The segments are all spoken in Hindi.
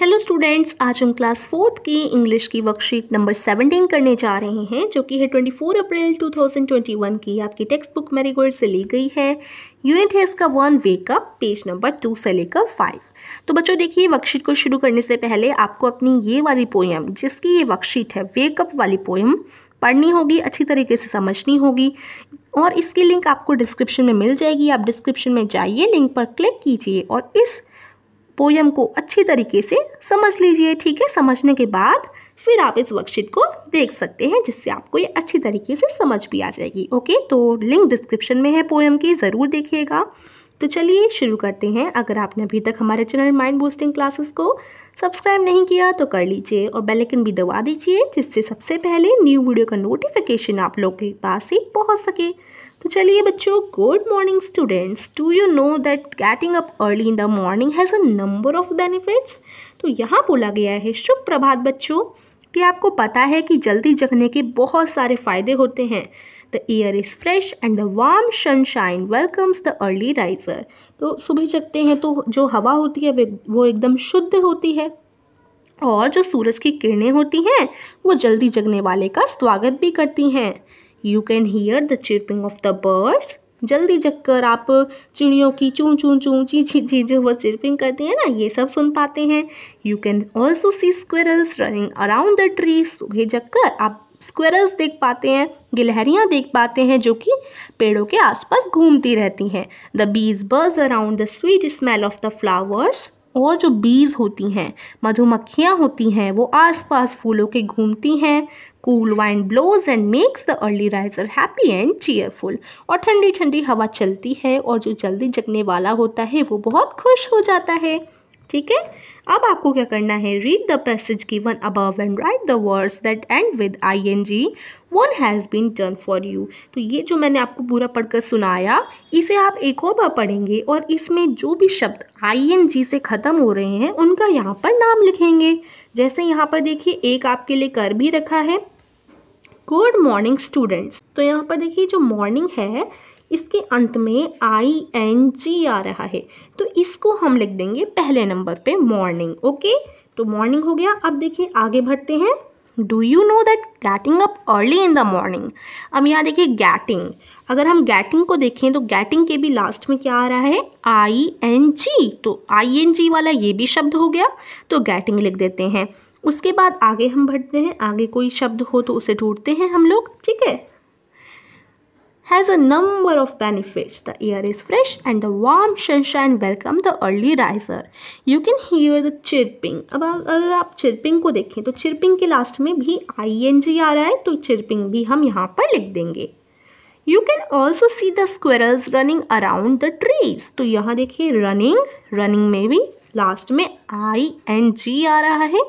हेलो स्टूडेंट्स आज हम क्लास फोर्थ की इंग्लिश की वर्कशीट नंबर सेवनटीन करने जा रहे हैं जो कि है twenty four April two thousand twenty one की आपकी टेक्स्ट बुक मेरीगोल्ड से ली गई है यूनिट है इसका one wake up page number two से लेकर फाइव तो बच्चों देखिए वर्कशीट को शुरू करने से पहले आपको अपनी ये वाली पोएम जिसकी ये वर्कशीट है वेकअप वाली पोएम पढ़नी होगी अच्छी तरीके से समझनी होगी और इसकी लिंक आपको डिस्क्रिप्शन में मिल जाएगी आप डिस्क्रिप्शन में जाइए लिंक पर क्लिक कीजिए और इस पोयम को अच्छी तरीके से समझ लीजिए ठीक है समझने के बाद फिर आप इस वर्कशीट को देख सकते हैं जिससे आपको ये अच्छी तरीके से समझ भी आ जाएगी ओके तो लिंक डिस्क्रिप्शन में है पोयम की ज़रूर देखिएगा तो चलिए शुरू करते हैं अगर आपने अभी तक हमारे चैनल माइंड बूस्टिंग क्लासेस को सब्सक्राइब नहीं किया तो कर लीजिए और बेल आइकन भी दबा दीजिए जिससे सबसे पहले न्यू वीडियो का नोटिफिकेशन आप लोगों के पास ही पहुंच सके तो चलिए बच्चों good morning students do you know that getting up early in the morning has a number of benefits तो यहाँ बोला गया है शुभ प्रभात बच्चों कि आपको पता है कि जल्दी जगने के बहुत सारे फ़ायदे होते हैं the air is fresh and the warm sunshine welcomes the early riser तो सुबह जगते हैं तो जो हवा होती है वो एकदम शुद्ध होती है और जो सूरज की किरणें होती हैं वो जल्दी जगने वाले का स्वागत भी करती हैं you can hear the chirping of the birds जल्दी जगकर आप चिड़ियों की चू चू चू ची ची ची जो वो चिरपिंग करती है ना ये सब सुन पाते हैं you can also see squirrels running around the tree सुबह जगकर आप स्क्वेरल्स देख पाते हैं गिलहरियाँ देख पाते हैं जो कि पेड़ों के आसपास घूमती रहती हैं the bees buzz around the sweet smell of the flowers और जो बीज होती हैं मधुमक्खियाँ होती हैं वो आसपास फूलों के घूमती हैं cool wind blows and makes the early riser happy and cheerful और ठंडी ठंडी हवा चलती है और जो जल्दी जगने वाला होता है वो बहुत खुश हो जाता है ठीक है अब आपको क्या करना है read the passage given above and write the words that end with I N G one has been done for you तो ये जो मैंने आपको पूरा पढ़कर सुनाया इसे आप एक और बार पढ़ेंगे और इसमें जो भी शब्द आई एन जी से ख़त्म हो रहे हैं उनका यहाँ पर नाम लिखेंगे जैसे यहाँ पर देखिए एक आपके लिए कर भी रखा है गुड मॉर्निंग स्टूडेंट्स तो यहाँ पर देखिए जो मॉर्निंग है इसके अंत में आई एन जी आ रहा है तो इसको हम लिख देंगे पहले नंबर पे मॉर्निंग ओके तो मॉर्निंग हो गया अब देखिए आगे बढ़ते हैं do you know that getting up early in the morning अब यहाँ देखिए गैटिंग अगर हम गैटिंग को देखें तो गैटिंग के भी लास्ट में क्या आ रहा है आई एन जी तो आई एन जी वाला ये भी शब्द हो गया तो गैटिंग लिख देते हैं उसके बाद आगे हम बढ़ते हैं आगे कोई शब्द हो तो उसे ढूंढते हैं हम लोग ठीक है has a number of benefits. The air is fresh and the warm sunshine welcome the early riser. You can hear the chirping. अब अगर आप chirping को देखें तो chirping के last में भी ing आ रहा है तो chirping भी हम यहाँ पर लिख देंगे You can also see the squirrels running around the trees. तो यहाँ देखिए running, running में भी लास्ट में आई एन जी आ रहा है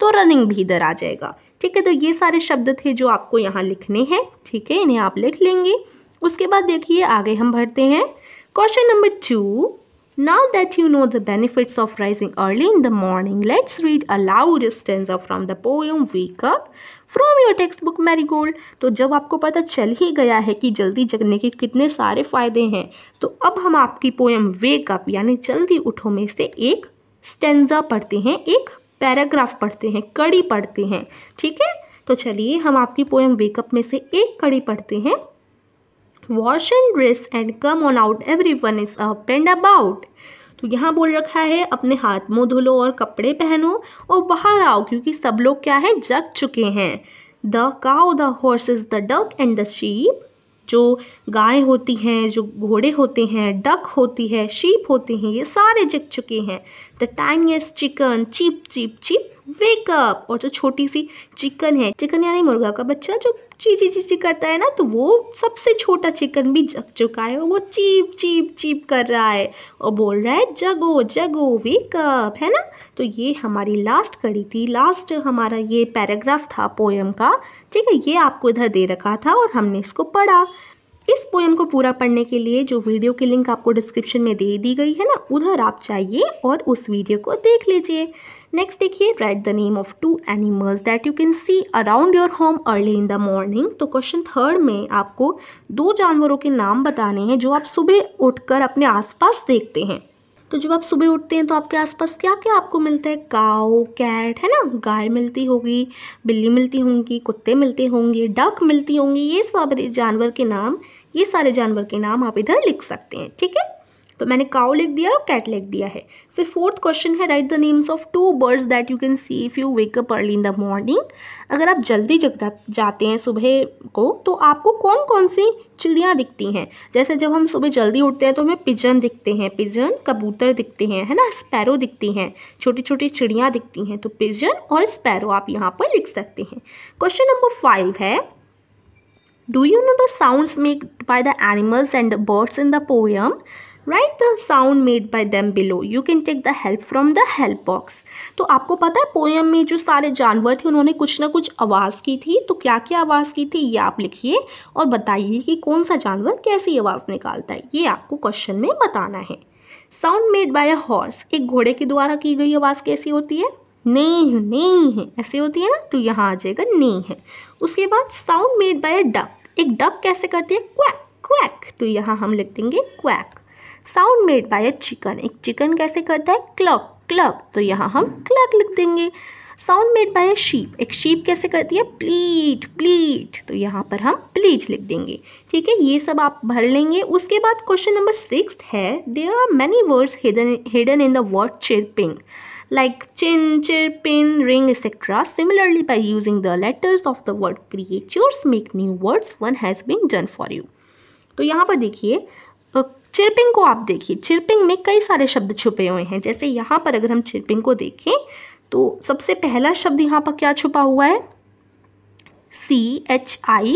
तो रनिंग भी इधर आ जाएगा ठीक है तो ये सारे शब्द थे जो आपको यहाँ लिखने हैं ठीक है इन्हें आप लिख लेंगे उसके बाद देखिए आगे हम बढ़ते हैं question number two Now you know know the benefits of rising early in the morning, let's read a loud stanza from the poem from your textbook textbook गोल्ड तो जब आपको पता चल ही गया है कि जल्दी जगने के कितने सारे फ़ायदे हैं तो अब हम आपकी पोएम वेक अप यानी जल्दी उठो में से एक स्टेंजा पढ़ते हैं एक पैराग्राफ पढ़ते हैं कड़ी पढ़ते हैं ठीक है तो चलिए हम आपकी पोएम वेकअप में से एक कड़ी पढ़ते हैं wash and dress and come on out everyone is up and about तो यहाँ बोल रखा है अपने हाथ मुँह धुलो और कपड़े पहनो और बाहर आओ क्योंकि सब लोग क्या है जग चुके हैं the cow the horse is the duck and the sheep जो गाय होती हैं जो घोड़े होते हैं डक होती है शीप होते हैं ये सारे जग चुके हैं the tiniest chicken cheep cheep cheep wake up और जो छोटी सी चिकन है चिकन यानी मुर्गा का बच्चा जो ची ची ची ची करता है ना तो वो सबसे छोटा चिकन भी जग चुका है और वो चीप चीप चीप कर रहा है और बोल रहा है जगो जगो वेकअप है ना तो ये हमारी लास्ट कड़ी थी लास्ट हमारा ये पैराग्राफ था पोएम का ठीक है ये आपको इधर दे रखा था और हमने इसको पढ़ा इस पोयम को पूरा पढ़ने के लिए जो वीडियो की लिंक आपको डिस्क्रिप्शन में दे दी गई है ना उधर आप जाइए और उस वीडियो को देख लीजिए नेक्स्ट देखिए write the name of two animals that you can see around your home early in the morning तो क्वेश्चन थर्ड में आपको दो जानवरों के नाम बताने हैं जो आप सुबह उठकर अपने आसपास देखते हैं तो जब आप सुबह उठते हैं तो आपके आसपास क्या क्या आपको मिलता है काओ कैट है ना गाय मिलती होगी बिल्ली मिलती होंगी कुत्ते मिलते होंगे डक मिलती होंगी ये सब जानवर के नाम ये सारे जानवर के नाम आप इधर लिख सकते हैं ठीक है तो मैंने काउ लिख दिया और कैट लिख दिया है फिर फोर्थ क्वेश्चन है write the names of two birds that you can see if you wake up early in the morning अगर आप जल्दी जग जाते हैं सुबह को तो आपको कौन कौन सी चिड़ियाँ दिखती हैं जैसे जब हम सुबह जल्दी उठते हैं तो हमें पिजन दिखते हैं पिजन कबूतर दिखते हैं है ना स्पैरो दिखती हैं छोटी छोटी चिड़ियाँ दिखती हैं तो पिजन और स्पैरो आप यहाँ पर लिख सकते हैं क्वेश्चन नंबर फाइव है do you know the sounds make by the animals and the birds in the poem? Write the sound made by them below you can take the help from the help box तो आपको पता है पोएम में जो सारे जानवर थे उन्होंने कुछ ना कुछ आवाज़ की थी तो क्या क्या आवाज़ की थी ये आप लिखिए और बताइए कि कौन सा जानवर कैसी आवाज़ निकालता है ये आपको क्वेश्चन में बताना है sound made by a horse एक घोड़े के द्वारा की गई आवाज़ कैसी होती है नहीं नहीं है ऐसे होती है ना तो यहाँ आ जाएगा नहीं है उसके बाद sound made by a duck एक डक कैसे करती है क्वैक क्वैक तो यहाँ हम लिख देंगे quack sound made by a chicken एक चिकन कैसे करता है क्लक क्लक तो यहाँ हम क्लक लिख देंगे sound made by a sheep एक शीप कैसे करती है प्लीट प्लीट तो यहाँ पर हम प्लीट लिख देंगे ठीक है ये सब आप भर लेंगे उसके बाद क्वेश्चन नंबर सिक्स है there are many words hidden in the word chirping like chin chirp in ring etcetera similarly by using the letters of the word creatures make new words one has been done for you तो यहाँ पर देखिए चिरपिंग को आप देखिए चिरपिंग में कई सारे शब्द छुपे हुए हैं जैसे यहाँ पर अगर हम चिरपिंग को देखें तो सबसे पहला शब्द यहाँ पर क्या छुपा हुआ है सी एच आई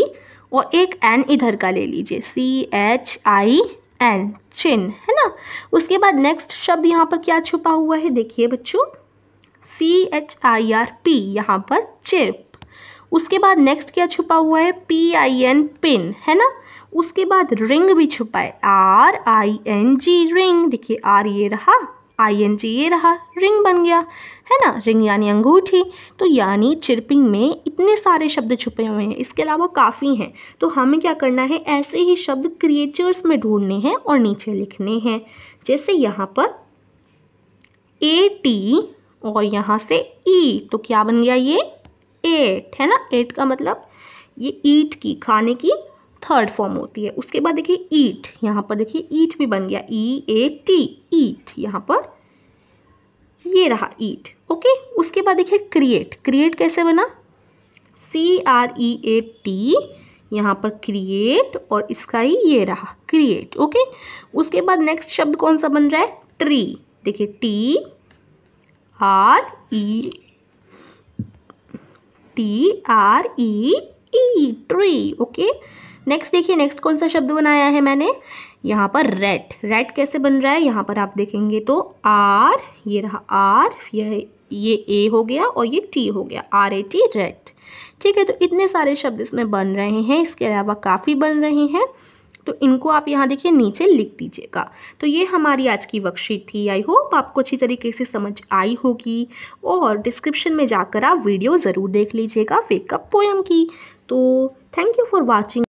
और एक एन इधर का ले लीजिए सी एच आई एन चिन है ना उसके बाद नेक्स्ट शब्द यहाँ पर क्या छुपा हुआ है देखिए बच्चों C H I R P यहाँ पर चिप उसके बाद नेक्स्ट क्या छुपा हुआ है पी आई एन पिन है ना उसके बाद रिंग भी छुपाए R I N G ring देखिए आर ये रहा आई एन जी ये रहा रिंग बन गया है ना रिंग यानी अंगूठी तो यानी चिरपिंग में इतने सारे शब्द छुपे हुए हैं इसके अलावा काफ़ी हैं तो हमें क्या करना है ऐसे ही शब्द क्रिएचर्स में ढूंढने हैं और नीचे लिखने हैं जैसे यहाँ पर ए टी और यहाँ से ई तो क्या बन गया ये एट है ना एट का मतलब ये ईट की खाने की थर्ड फॉर्म होती है उसके बाद देखिए ईट यहाँ पर देखिए ईट भी बन गया ई ए टी ईट यहाँ पर ये रहा ईट ओके उसके बाद देखिए क्रिएट क्रिएट कैसे बना C R E A T यहाँ पर क्रिएट और इसका ही ये रहा क्रिएट ओके उसके बाद नेक्स्ट शब्द कौन सा बन रहा है ट्री देखिए T R E T R E E tree okay next देखिए नेक्स्ट कौन सा शब्द बनाया है मैंने यहाँ पर रेड रेड कैसे बन रहा है यहाँ पर आप देखेंगे तो आर ये रहा आर ये ये ए हो गया और ये टी हो गया आर ए टी रेड ठीक है तो इतने सारे शब्द इसमें बन रहे हैं इसके अलावा काफ़ी बन रहे हैं तो इनको आप यहाँ देखिए नीचे लिख दीजिएगा तो ये हमारी आज की वर्कशीट थी आई होप आपको अच्छी तरीके से समझ आई होगी और डिस्क्रिप्शन में जाकर आप वीडियो ज़रूर देख लीजिएगा वेकअप पोएम की तो थैंक यू फॉर वॉचिंग